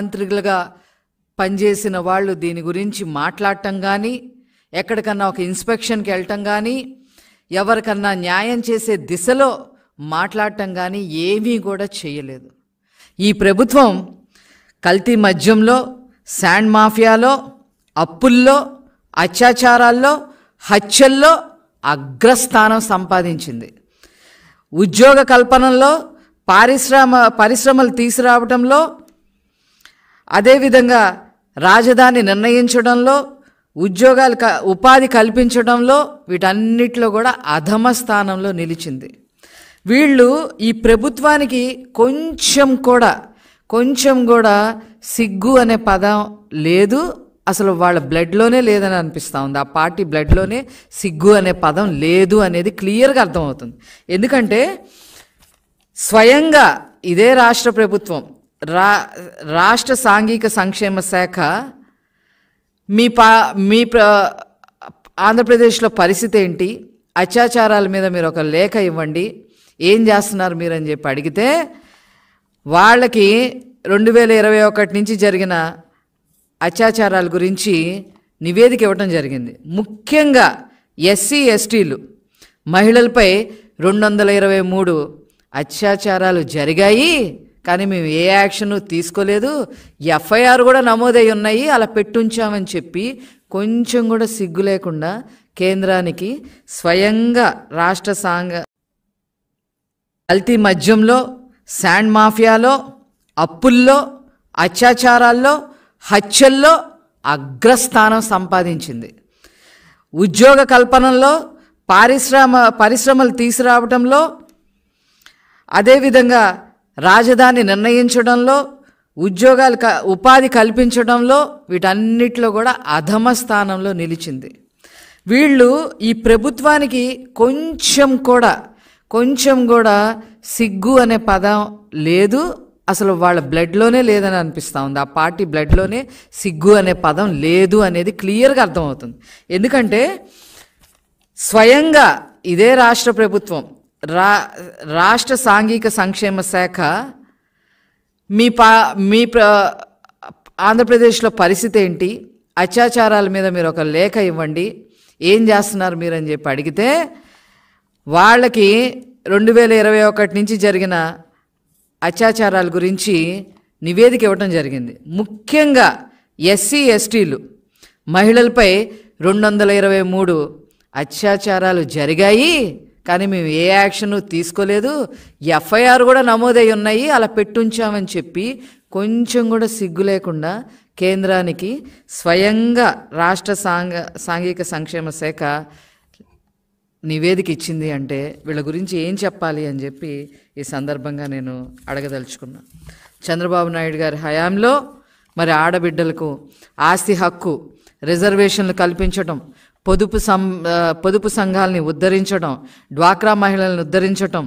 మంత్రులుగా పనిచేసిన వాళ్ళు దీని గురించి మాట్లాడటం కానీ ఎక్కడికన్నా ఒక ఇన్స్పెక్షన్కి వెళ్ళటం కానీ ఎవరికన్నా న్యాయం చేసే దిశలో మాట్లాడటం కానీ ఏమీ కూడా చేయలేదు ఈ ప్రభుత్వం కల్తీ మద్యంలో శాండ్ మాఫియాలో అప్పుల్లో అత్యాచారాల్లో హత్యల్లో అగ్రస్థానం సంపాదించింది ఉద్యోగ కల్పనలో పారిశ్రామ పరిశ్రమలు తీసుకురావడంలో అదేవిధంగా రాజధాని నిర్ణయించడంలో ఉద్యోగాలు క ఉపాధి కల్పించడంలో వీటన్నిటిలో కూడా అధమ స్థానంలో నిలిచింది వీళ్ళు ఈ ప్రభుత్వానికి కొంచెం కూడా కొంచెం కూడా సిగ్గు అనే పదం లేదు అసలు వాళ్ళ బ్లడ్లోనే లేదని అనిపిస్తూ ఉంది ఆ పార్టీ బ్లడ్లోనే సిగ్గు అనే పదం లేదు అనేది క్లియర్గా అర్థమవుతుంది ఎందుకంటే స్వయంగా ఇదే రాష్ట్ర ప్రభుత్వం రా రాష్ట్ర సాంఘిక సంక్షేమ శాఖ మీ పా మీ ప్ర ఆంధ్రప్రదేశ్లో పరిస్థితి ఏంటి అత్యాచారాల మీద మీరు ఒక లేఖ ఇవ్వండి ఏం చేస్తున్నారు మీరు అని చెప్పి అడిగితే వాళ్ళకి రెండు వేల ఇరవై ఒకటి నుంచి జరిగిన అత్యాచారాల గురించి నివేదిక ఇవ్వటం జరిగింది ముఖ్యంగా ఎస్సీ ఎస్టీలు మహిళలపై రెండు వందల ఇరవై మూడు అత్యాచారాలు జరిగాయి కానీ మేము ఏ యాక్షన్ తీసుకోలేదు ఎఫ్ఐఆర్ కూడా నమోదై ఉన్నాయి అలా పెట్టుంచామని చెప్పి కొంచెం కూడా సిగ్గు లేకుండా కేంద్రానికి స్వయంగా రాష్ట్ర సాంగ కల్తీ మద్యంలో శాండ్ మాఫియాలో అప్పుల్లో అత్యాచారాల్లో హత్యల్లో అగ్రస్థానం సంపాదించింది ఉద్యోగ కల్పనలో పారిశ్రామ పరిశ్రమలు తీసుకురావడంలో అదేవిధంగా రాజధాని నిర్ణయించడంలో ఉద్యోగాలు క ఉపాధి కల్పించడంలో వీటన్నిటిలో కూడా అధమ స్థానంలో నిలిచింది వీళ్ళు ఈ ప్రభుత్వానికి కొంచెం కూడా కొంచెం కూడా సిగ్గు అనే పదం లేదు అసలు వాళ్ళ బ్లడ్లోనే లేదని అనిపిస్తూ ఉంది ఆ పార్టీ బ్లడ్లోనే సిగ్గు అనే పదం లేదు అనేది క్లియర్గా అర్థమవుతుంది ఎందుకంటే స్వయంగా ఇదే రాష్ట్ర ప్రభుత్వం రా రాష్ట్ర సాంఘిక సంక్షేమ శాఖ మీ పా మీ ప్ర ఆంధ్రప్రదేశ్లో పరిస్థితి ఏంటి అత్యాచారాల మీద మీరు ఒక లేఖ ఇవ్వండి ఏం చేస్తున్నారు మీరు అని చెప్పి అడిగితే వాళ్ళకి రెండు వేల ఇరవై ఒకటి నుంచి జరిగిన అత్యాచారాల గురించి నివేదిక ఇవ్వటం జరిగింది ముఖ్యంగా ఎస్సీ ఎస్టీలు మహిళలపై రెండు వందల ఇరవై మూడు అత్యాచారాలు జరిగాయి కానీ మేము ఏ యాక్షన్ తీసుకోలేదు ఎఫ్ఐఆర్ కూడా నమోదై ఉన్నాయి అలా పెట్టుంచామని చెప్పి కొంచెం కూడా సిగ్గు లేకుండా కేంద్రానికి స్వయంగా రాష్ట్ర సాంఘ సాంఘిక సంక్షేమ శాఖ నివేదిక ఇచ్చింది అంటే వీళ్ళ గురించి ఏం చెప్పాలి అని చెప్పి ఈ సందర్భంగా నేను అడగదలుచుకున్నా చంద్రబాబు నాయుడు గారి హయాంలో మరి ఆడబిడ్డలకు ఆస్తి హక్కు రిజర్వేషన్లు కల్పించడం పొదుపు సం పొదుపు సంఘాలని ఉద్ధరించడం డ్వాక్రా మహిళలను ఉద్ధరించడం